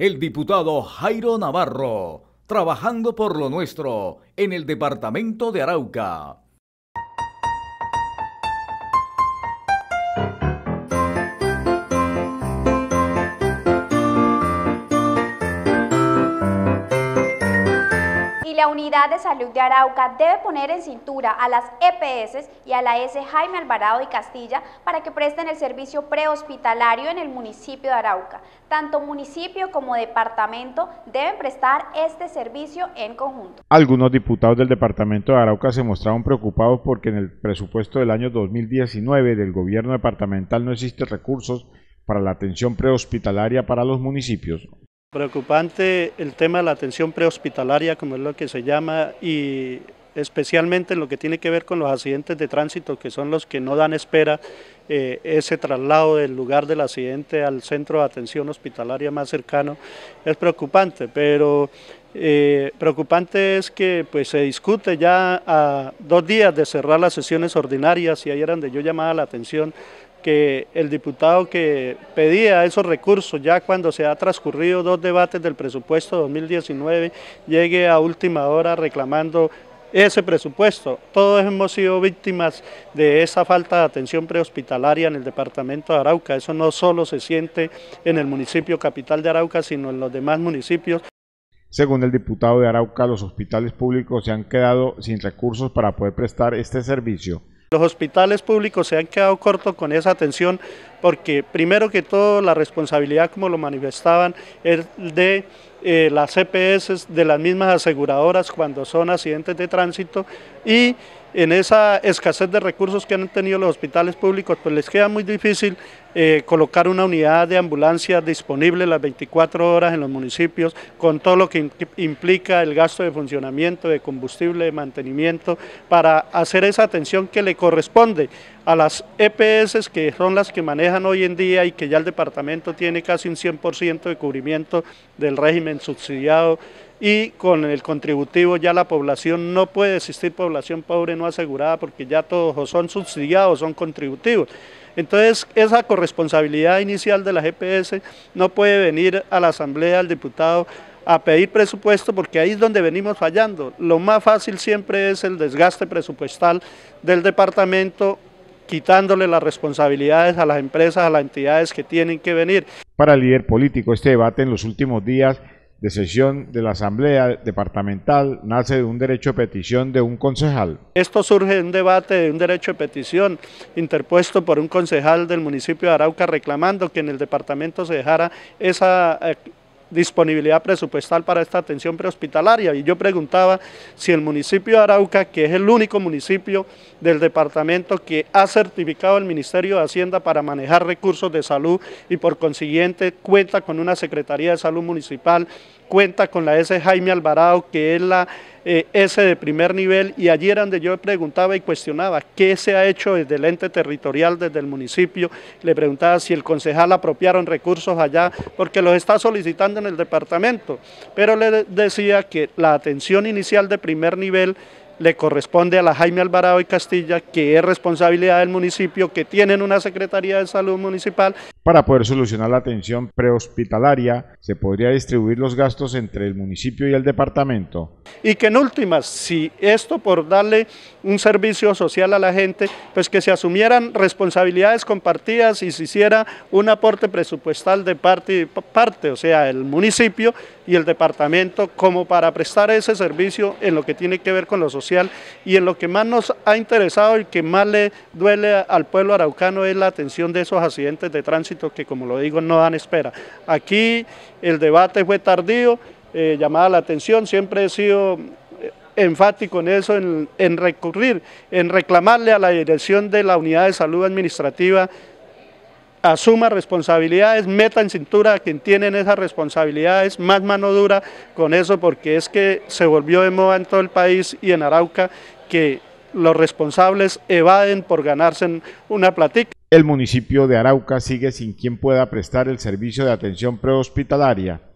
el diputado Jairo Navarro, trabajando por lo nuestro en el departamento de Arauca. y la Unidad de Salud de Arauca debe poner en cintura a las EPS y a la S Jaime Alvarado y Castilla para que presten el servicio prehospitalario en el municipio de Arauca. Tanto municipio como departamento deben prestar este servicio en conjunto. Algunos diputados del departamento de Arauca se mostraron preocupados porque en el presupuesto del año 2019 del gobierno departamental no existen recursos para la atención prehospitalaria para los municipios. Preocupante el tema de la atención prehospitalaria, como es lo que se llama, y especialmente en lo que tiene que ver con los accidentes de tránsito, que son los que no dan espera eh, ese traslado del lugar del accidente al centro de atención hospitalaria más cercano, es preocupante, pero eh, preocupante es que pues, se discute ya a dos días de cerrar las sesiones ordinarias y ahí era donde yo llamaba la atención que el diputado que pedía esos recursos ya cuando se ha transcurrido dos debates del presupuesto 2019 llegue a última hora reclamando ese presupuesto. Todos hemos sido víctimas de esa falta de atención prehospitalaria en el departamento de Arauca. Eso no solo se siente en el municipio capital de Arauca, sino en los demás municipios. Según el diputado de Arauca, los hospitales públicos se han quedado sin recursos para poder prestar este servicio los hospitales públicos se han quedado cortos con esa atención porque primero que todo la responsabilidad, como lo manifestaban, es de eh, las CPS, e de las mismas aseguradoras cuando son accidentes de tránsito y en esa escasez de recursos que han tenido los hospitales públicos, pues les queda muy difícil eh, colocar una unidad de ambulancia disponible las 24 horas en los municipios, con todo lo que implica el gasto de funcionamiento, de combustible, de mantenimiento, para hacer esa atención que le corresponde a las EPS que son las que manejan hoy en día y que ya el departamento tiene casi un 100% de cubrimiento del régimen subsidiado y con el contributivo ya la población no puede existir población pobre no asegurada porque ya todos son subsidiados, son contributivos. Entonces, esa corresponsabilidad inicial de las EPS no puede venir a la Asamblea, al diputado, a pedir presupuesto porque ahí es donde venimos fallando. Lo más fácil siempre es el desgaste presupuestal del departamento quitándole las responsabilidades a las empresas, a las entidades que tienen que venir. Para el líder político, este debate en los últimos días de sesión de la Asamblea Departamental nace de un derecho de petición de un concejal. Esto surge de un debate de un derecho de petición interpuesto por un concejal del municipio de Arauca reclamando que en el departamento se dejara esa eh, disponibilidad presupuestal para esta atención prehospitalaria. Y yo preguntaba si el municipio de Arauca, que es el único municipio del departamento que ha certificado el Ministerio de Hacienda para manejar recursos de salud y por consiguiente cuenta con una Secretaría de Salud Municipal, cuenta con la S. Jaime Alvarado, que es la eh, S de primer nivel, y allí era donde yo preguntaba y cuestionaba qué se ha hecho desde el ente territorial, desde el municipio, le preguntaba si el concejal apropiaron recursos allá, porque los está solicitando en el departamento, pero le decía que la atención inicial de primer nivel le corresponde a la Jaime Alvarado y Castilla, que es responsabilidad del municipio, que tienen una Secretaría de Salud Municipal. Para poder solucionar la atención prehospitalaria, se podría distribuir los gastos entre el municipio y el departamento y que en últimas, si esto por darle un servicio social a la gente, pues que se asumieran responsabilidades compartidas y se hiciera un aporte presupuestal de parte parte, o sea, el municipio y el departamento, como para prestar ese servicio en lo que tiene que ver con lo social y en lo que más nos ha interesado y que más le duele al pueblo araucano es la atención de esos accidentes de tránsito que, como lo digo, no dan espera. Aquí el debate fue tardío, eh, llamada la atención, siempre he sido eh, enfático en eso, en, recurrir, en reclamarle a la dirección de la unidad de salud administrativa asuma responsabilidades, meta en cintura a quien tienen esas responsabilidades, más mano dura con eso, porque es que se volvió de moda en todo el país y en Arauca que los responsables evaden por ganarse una platica. El municipio de Arauca sigue sin quien pueda prestar el servicio de atención prehospitalaria